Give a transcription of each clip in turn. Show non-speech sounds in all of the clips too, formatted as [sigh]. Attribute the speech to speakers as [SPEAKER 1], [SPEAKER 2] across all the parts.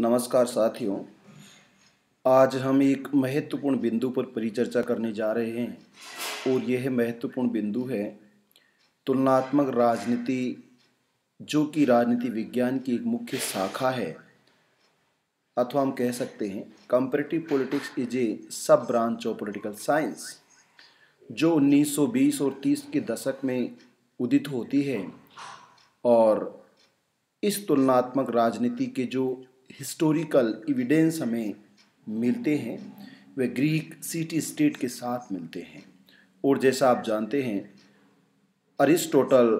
[SPEAKER 1] नमस्कार साथियों आज हम एक महत्वपूर्ण बिंदु पर परिचर्चा करने जा रहे हैं और यह महत्वपूर्ण बिंदु है तुलनात्मक राजनीति जो कि राजनीति विज्ञान की एक मुख्य शाखा है अथवा हम कह सकते हैं कंपेरेटिव पॉलिटिक्स इज ए सब ब्रांच ऑफ पॉलिटिकल साइंस जो 1920 और 30 के दशक में उदित होती है और इस तुलनात्मक राजनीति के जो हिस्टोरिकल इविडेंस हमें मिलते हैं वे ग्रीक सिटी स्टेट के साथ मिलते हैं और जैसा आप जानते हैं Aristotle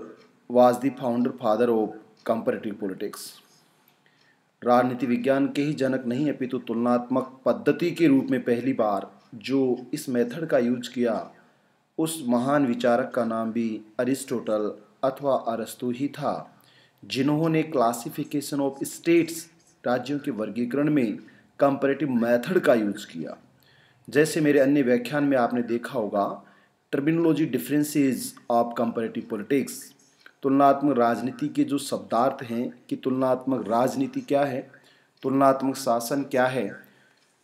[SPEAKER 1] was the founder father of comparative politics राजनीति विज्ञान के ही जनक नहीं है तुलनात्मक पद्धति के रूप में पहली बार जो इस मेथड का यूज किया उस महान विचारक का नाम भी अरिस्टोटल अथवा अरस्तु ही था जिन्होंने क्लासिफिकेशन ऑफ स्टेट्स राज्यों के वर्गीकरण में कंपेरेटिव मेथड का यूज़ किया जैसे मेरे अन्य व्याख्यान में आपने देखा होगा terminology differences of comparative politics तुलनात्मक राजनीति के जो शब्दार्थ हैं कि तुलनात्मक राजनीति क्या है तुलनात्मक शासन क्या है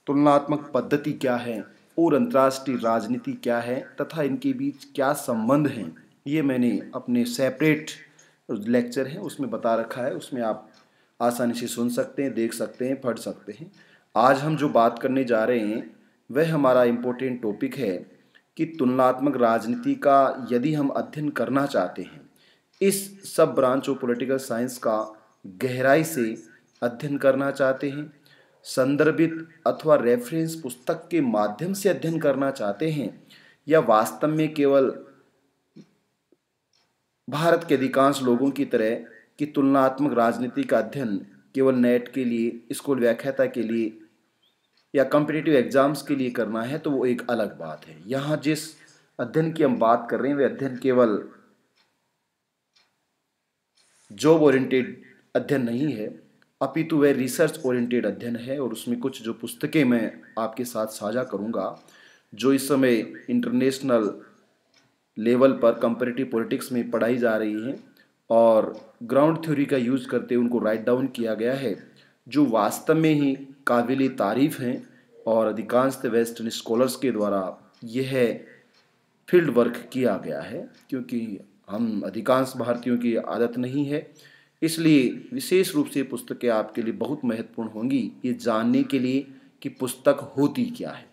[SPEAKER 1] तुलनात्मक पद्धति क्या है और अंतर्राष्ट्रीय राजनीति क्या है तथा इनके बीच क्या संबंध हैं ये मैंने अपने सेपरेट लेक्चर हैं उसमें बता रखा है उसमें आप आसानी से सुन सकते हैं देख सकते हैं पढ़ सकते हैं आज हम जो बात करने जा रहे हैं वह हमारा इम्पोर्टेंट टॉपिक है कि तुलनात्मक राजनीति का यदि हम अध्ययन करना चाहते हैं इस सब ब्रांच ऑफ पॉलिटिकल साइंस का गहराई से अध्ययन करना चाहते हैं संदर्भित अथवा रेफरेंस पुस्तक के माध्यम से अध्ययन करना चाहते हैं या वास्तव में केवल भारत के अधिकांश लोगों की तरह कि तुलनात्मक राजनीति का अध्ययन केवल नेट के लिए स्कूल व्याख्याता के लिए या कम्पिटेटिव एग्ज़ाम्स के लिए करना है तो वो एक अलग बात है यहाँ जिस अध्ययन की हम बात कर रहे हैं वे अध्ययन केवल जॉब ओरिएंटेड अध्ययन नहीं है अपितु वह रिसर्च ओरिएंटेड अध्ययन है और उसमें कुछ जो पुस्तकें मैं आपके साथ साझा करूंगा जो इस समय इंटरनेशनल लेवल पर कंपेरेटिव पॉलिटिक्स में पढ़ाई जा रही हैं और ग्राउंड थ्योरी का यूज़ करते उनको राइट डाउन किया गया है जो वास्तव में ही काबिल तारीफ़ हैं और अधिकांश वेस्टर्न स्कॉलर्स के द्वारा यह फील्ड वर्क किया गया है क्योंकि हम अधिकांश भारतीयों की आदत नहीं है इसलिए विशेष रूप से पुस्तकें आपके लिए बहुत महत्वपूर्ण होंगी ये जानने के लिए कि पुस्तक होती क्या है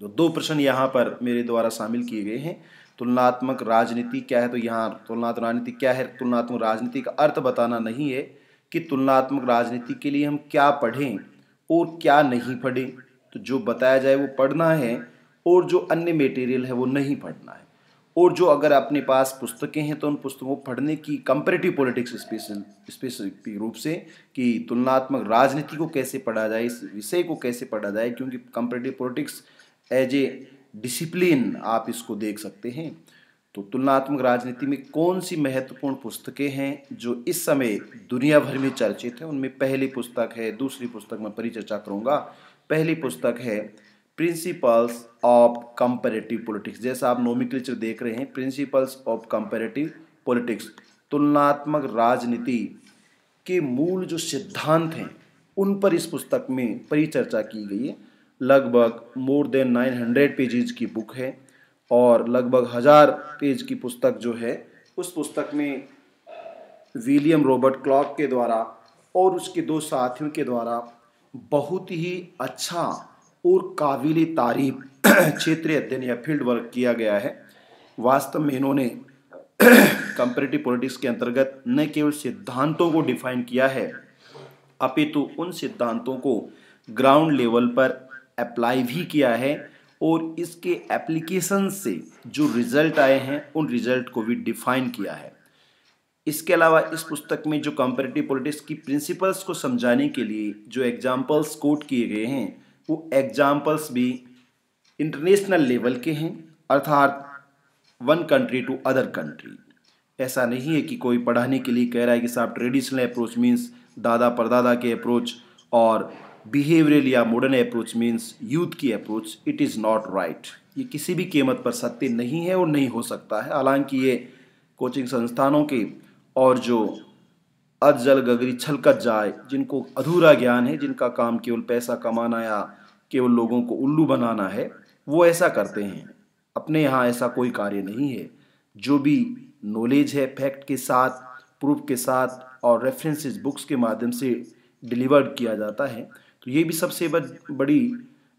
[SPEAKER 1] तो दो प्रश्न यहाँ पर मेरे द्वारा शामिल किए गए हैं तुलनात्मक राजनीति क्या है तो यहाँ तुलनात्मक राजनीति क्या है तुलनात्मक राजनीति का अर्थ बताना नहीं है कि तुलनात्मक राजनीति के लिए हम क्या पढ़ें और क्या नहीं पढ़ें तो जो बताया जाए वो पढ़ना है और जो अन्य मेटेरियल है वो नहीं पढ़ना है और जो अगर अपने पास पुस्तकें हैं तो उन पुस्तकों को पढ़ने की कंपेरेटिव पॉलिटिक्स स्पेशल स्पेसिफिक रूप से कि तुलनात्मक राजनीति को कैसे पढ़ा जाए इस विषय को कैसे पढ़ा जाए क्योंकि comparative politics as a discipline आप इसको देख सकते हैं तो तुलनात्मक राजनीति में कौन सी महत्वपूर्ण पुस्तकें हैं जो इस समय दुनिया भर में चर्चित हैं उनमें पहली पुस्तक है दूसरी पुस्तक मैं परिचर्चा करूंगा पहली पुस्तक है प्रिंसिपल्स ऑफ कंपेरेटिव पॉलिटिक्स जैसा आप नोमिक्लेचर देख रहे हैं प्रिंसिपल्स ऑफ कंपेरेटिव पॉलिटिक्स तुलनात्मक राजनीति के मूल जो सिद्धांत हैं उन पर इस पुस्तक में परिचर्चा की गई है लगभग मोर देन 900 पेजेज की बुक है और लगभग हज़ार पेज की पुस्तक जो है उस पुस्तक में विलियम रॉबर्ट क्लॉक के द्वारा और उसके दो साथियों के द्वारा बहुत ही अच्छा और काबिल तारीफ [clears throat] क्षेत्रीय अध्ययन या फील्ड वर्क किया गया है वास्तव में इन्होंने कंपेरेटिव [clears throat] पॉलिटिक्स के अंतर्गत न केवल सिद्धांतों को डिफाइन किया है अपितु उन सिद्धांतों को ग्राउंड लेवल पर अप्लाई भी किया है और इसके एप्लीकेशन से जो रिज़ल्ट आए हैं उन रिज़ल्ट को भी डिफाइन किया है इसके अलावा इस पुस्तक में जो कंपेरेटिव पॉलिटिक्स की प्रिंसिपल्स को समझाने के लिए जो एग्जाम्पल्स कोट किए गए हैं वो एग्जाम्पल्स भी इंटरनेशनल लेवल के हैं अर्थात one country to other country ऐसा नहीं है कि कोई पढ़ाने के लिए कह रहा है कि साहब ट्रेडिशनल अप्रोच मीन्स दादा परदादा के अप्रोच और बिहेवियरल या मॉडर्न अप्रोच मीन्स यूथ की approach it is not right ये किसी भी कीमत पर सत्य नहीं है और नहीं हो सकता है हालांकि ये कोचिंग संस्थानों के और जो अजल गगरी छलकत जाए जिनको अधूरा ज्ञान है जिनका काम केवल पैसा कमाना या केवल लोगों को उल्लू बनाना है वो ऐसा करते हैं अपने यहाँ ऐसा कोई कार्य नहीं है जो भी नॉलेज है फैक्ट के साथ प्रूफ के साथ और रेफरेंसेस बुक्स के माध्यम से डिलीवर्ड किया जाता है तो ये भी सबसे बड़ी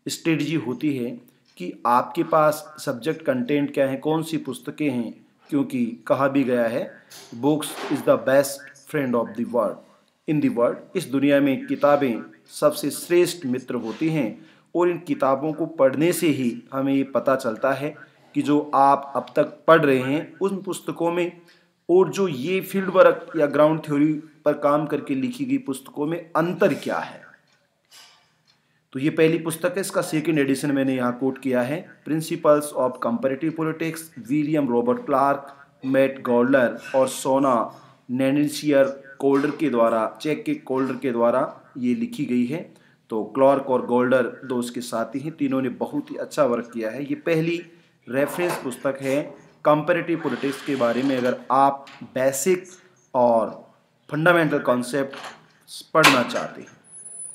[SPEAKER 1] स्ट्रेटजी होती है कि आपके पास सब्जेक्ट कंटेंट क्या है कौन सी पुस्तकें हैं क्योंकि कहा भी गया है books is the best friend of the world in the world इस दुनिया में किताबें सबसे श्रेष्ठ मित्र होती हैं और इन किताबों को पढ़ने से ही हमें ये पता चलता है कि जो आप अब तक पढ़ रहे हैं उन पुस्तकों में और जो ये फील्ड वर्क या ग्राउंड थ्योरी पर काम करके लिखी गई पुस्तकों में अंतर क्या है तो ये पहली पुस्तक है इसका सेकेंड एडिशन मैंने यहाँ कोट किया है principles of comparative politics William Robert Clark Matt Golder और सोना नैनशियर कोल्डर के द्वारा चेक के कोल्डर के द्वारा ये लिखी गई है तो क्लॉर्क और गोल्डर दो उसके साथी हैं तीनों ने बहुत ही अच्छा वर्क किया है ये पहली रेफरेंस पुस्तक है कंपेरेटिव पॉलिटिक्स के बारे में अगर आप बेसिक और फंडामेंटल कॉन्सेप्ट पढ़ना चाहते हैं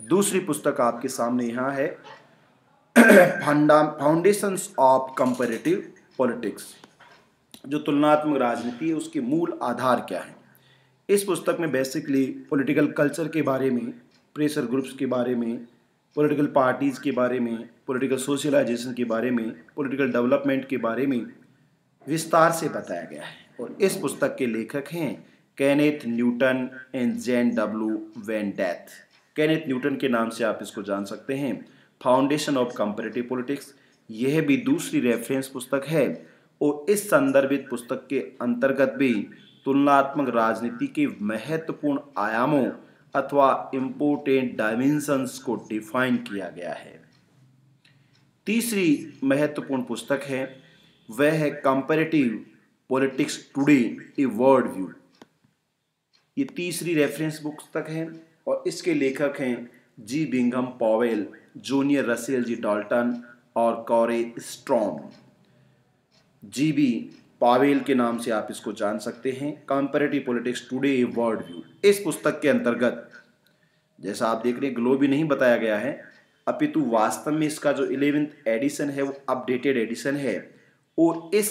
[SPEAKER 1] दूसरी पुस्तक आपके सामने यहाँ है फाउंडेशन ऑफ कंपेरेटिव पॉलिटिक्स जो तुलनात्मक राजनीति है उसके मूल आधार क्या है इस पुस्तक में बेसिकली पॉलिटिकल कल्चर के बारे में प्रेशर ग्रुप्स के बारे में पॉलिटिकल पार्टीज़ के बारे में पॉलिटिकल सोशलाइजेशन के बारे में पॉलिटिकल डेवलपमेंट के बारे में विस्तार से बताया गया है और इस पुस्तक के लेखक हैं Kenneth Newton and Jan W van Deth Kenneth Newton के नाम से आप इसको जान सकते हैं फाउंडेशन ऑफ कंपेरेटिव पॉलिटिक्स यह भी दूसरी रेफरेंस पुस्तक है और इस संदर्भित पुस्तक के अंतर्गत भी तुलनात्मक राजनीति के महत्वपूर्ण आयामों अथवा इम्पोर्टेंट डायमेंशंस को डिफाइन किया गया है तीसरी महत्वपूर्ण पुस्तक है वह है comparative politics today a world view ये तीसरी रेफरेंस पुस्तक है और इसके लेखक हैं G Bingham Powell Junior Russell J Dalton और कॉरे स्ट्रॉम जी बी पावेल के नाम से आप इसको जान सकते हैं comparative politics today a world view इस पुस्तक के अंतर्गत जैसा आप देख रहे हैं ग्लोबी नहीं बताया गया है अपितु वास्तव में इसका जो इलेवेंथ एडिशन है वो अपडेटेड एडिशन है और इस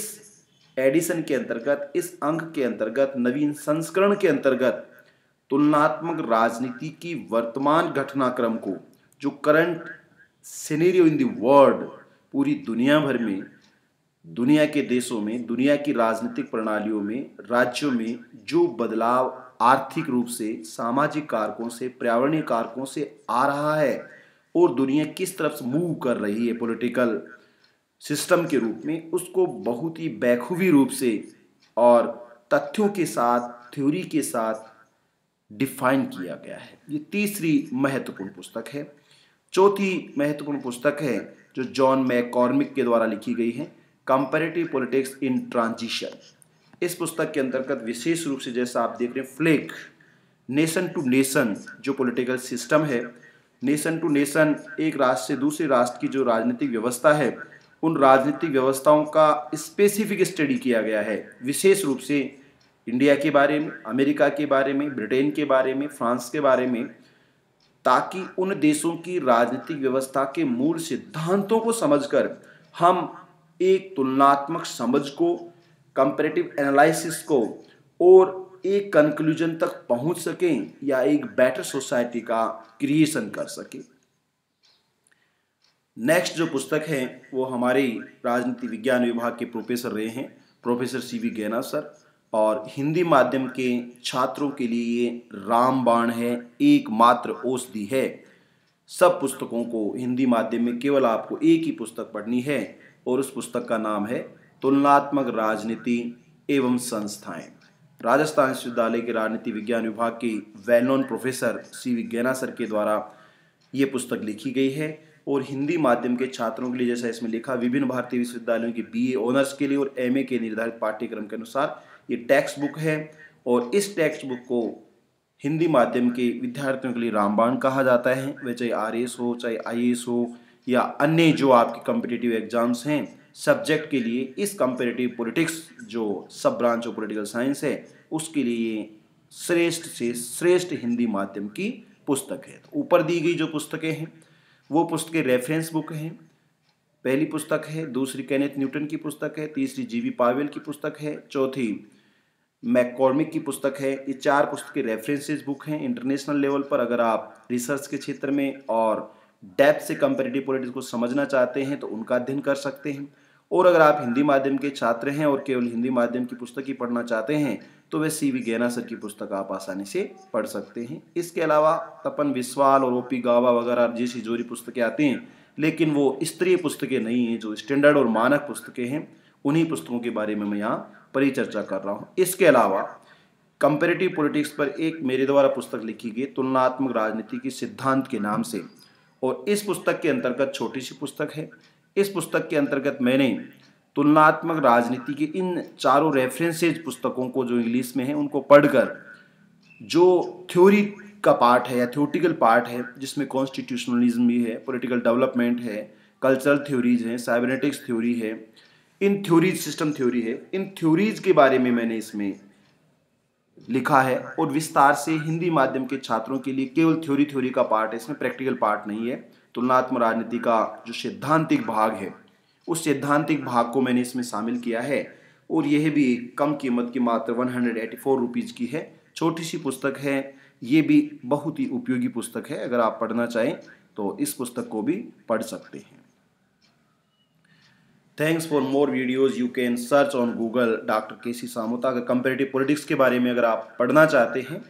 [SPEAKER 1] एडिशन के अंतर्गत इस अंक के अंतर्गत नवीन संस्करण के अंतर्गत तुलनात्मक राजनीति की वर्तमान घटनाक्रम को जो करंट सिनेरियो इन वर्ल्ड पूरी दुनिया भर में दुनिया के देशों में दुनिया की राजनीतिक प्रणालियों में राज्यों में जो बदलाव आर्थिक रूप से सामाजिक कारकों से पर्यावरणीय कारकों से आ रहा है और दुनिया किस तरफ से मूव कर रही है पॉलिटिकल सिस्टम के रूप में उसको बहुत ही बेखूबी रूप से और तथ्यों के साथ थ्योरी के साथ डिफाइन किया गया है ये तीसरी महत्वपूर्ण पुस्तक है चौथी महत्वपूर्ण पुस्तक है जो जॉन मैकॉर्मिक के द्वारा लिखी गई है कंपेरेटिव पॉलिटिक्स इन ट्रांजिशन इस पुस्तक के अंतर्गत विशेष रूप से जैसा आप देख रहे हैं फ्लेक नेशन टू नेशन जो पॉलिटिकल सिस्टम है नेशन टू नेशन एक राष्ट्र से दूसरे राष्ट्र की जो राजनीतिक व्यवस्था है उन राजनीतिक व्यवस्थाओं का स्पेसिफिक स्टडी किया गया है विशेष रूप से इंडिया के बारे में अमेरिका के बारे में ब्रिटेन के बारे में फ्रांस के बारे में ताकि उन देशों की राजनीतिक व्यवस्था के मूल सिद्धांतों को समझकर हम एक तुलनात्मक समझ को कंपेरेटिव एनालिसिस को और एक कंक्लूजन तक पहुंच सकें या एक बेटर सोसाइटी का क्रिएशन कर सकें नेक्स्ट जो पुस्तक है वो हमारे राजनीति विज्ञान विभाग के प्रोफेसर रहे हैं प्रोफेसर सी वी गैना सर और हिंदी माध्यम के छात्रों के लिए रामबाण है एकमात्र औषधि है सब पुस्तकों को हिंदी माध्यम में केवल आपको एक ही पुस्तक पढ़नी है और उस पुस्तक का नाम है तुलनात्मक राजनीति एवं संस्थाएं राजस्थान विश्वविद्यालय के राजनीति विज्ञान विभाग के well known professor C Vigyana sir के द्वारा ये पुस्तक लिखी गई है और हिंदी माध्यम के छात्रों के लिए जैसा इसमें लिखा विभिन्न भारतीय विश्वविद्यालयों के ए ऑनर्स के लिए और एम के निर्धारित पाठ्यक्रम के अनुसार ये टेक्स्ट बुक है और इस टेक्स्ट बुक को हिंदी माध्यम के विद्यार्थियों के लिए रामबाण कहा जाता है वह चाहे आर हो चाहे आई हो या अन्य जो आपके कम्पिटिटिव एग्जाम्स हैं सब्जेक्ट के लिए इस कंपेरेटिव पॉलिटिक्स जो सब ब्रांच ऑफ पॉलिटिकल साइंस है उसके लिए श्रेष्ठ से श्रेष्ठ हिंदी माध्यम की पुस्तक है तो ऊपर दी गई जो पुस्तकें हैं वो पुस्तकें रेफरेंस बुक हैं पहली पुस्तक है दूसरी कैनेथ न्यूटन की पुस्तक है तीसरी जीवी पावेल की पुस्तक है चौथी मैकॉर्मिक की पुस्तक है ये चार पुस्तकें रेफरेंसेज बुक हैं इंटरनेशनल लेवल पर अगर आप रिसर्च के क्षेत्र में और डेप से कंपेरेटिव पॉलिटिक्स को समझना चाहते हैं तो उनका अध्ययन कर सकते हैं और अगर आप हिंदी माध्यम के छात्र हैं और केवल हिंदी माध्यम की पुस्तक ही पढ़ना चाहते हैं तो वे सी वी गैना सर की पुस्तक आप आसानी से पढ़ सकते हैं इसके अलावा तपन विश्वाल और ओ पी गावा वगैरह जैसी जोरी पुस्तकें आती हैं लेकिन वो स्त्रीय पुस्तकें नहीं हैं जो स्टैंडर्ड और मानक पुस्तकें हैं उन्हीं पुस्तकों के बारे में मैं यहाँ परिचर्चा कर रहा हूँ इसके अलावा कंपेरेटिव पॉलिटिक्स पर एक मेरे द्वारा पुस्तक लिखी गई तुलनात्मक राजनीति की सिद्धांत के नाम से और इस पुस्तक के अंतर्गत छोटी सी पुस्तक है इस पुस्तक के अंतर्गत मैंने तुलनात्मक राजनीति की इन चारों रेफरेंसेज पुस्तकों को जो इंग्लिश में है उनको पढ़कर जो थ्योरी का पार्ट है या थ्योटिकल पार्ट है जिसमें कॉन्स्टिट्यूशनलिज्म भी है पॉलिटिकल डेवलपमेंट है कल्चरल थ्योरीज हैं साइबरनेटिक्स थ्योरी है इन थ्योरीज सिस्टम थ्योरी है इन थ्योरीज के बारे में मैंने इसमें लिखा है और विस्तार से हिंदी माध्यम के छात्रों के लिए केवल थ्योरी थ्योरी का पार्ट है इसमें प्रैक्टिकल पार्ट नहीं है तुलनात्मक राजनीति का जो सिद्धांतिक भाग है उस सिद्धांतिक भाग को मैंने इसमें शामिल किया है और यह भी कम कीमत की मात्र one hundred eighty four rupees की है छोटी सी पुस्तक है ये भी बहुत ही उपयोगी पुस्तक है अगर आप पढ़ना चाहें तो इस पुस्तक को भी पढ़ सकते हैं thanks for more videos you can search on Google doctor K C सामोता अगर कंपेरेटिव पॉलिटिक्स के बारे में अगर आप पढ़ना चाहते हैं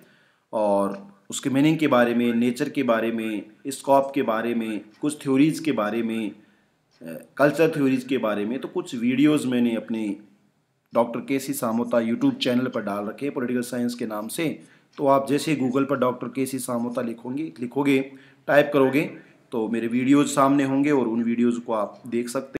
[SPEAKER 1] और उसके मीनिंग के बारे में नेचर के बारे में स्कॉप के बारे में कुछ थ्योरीज़ के बारे में कल्चर थ्योरीज़ के बारे में तो कुछ वीडियोज़ मैंने अपने doctor K C सामोता YouTube channel पर डाल रखे हैं पोलिटिकल साइंस के नाम से तो आप जैसे गूगल पर डॉक्टर के सी सामोता लिखोगे लिखोगे टाइप करोगे तो मेरे वीडियोज़ सामने होंगे और उन वीडियोज़ को आप देख सकते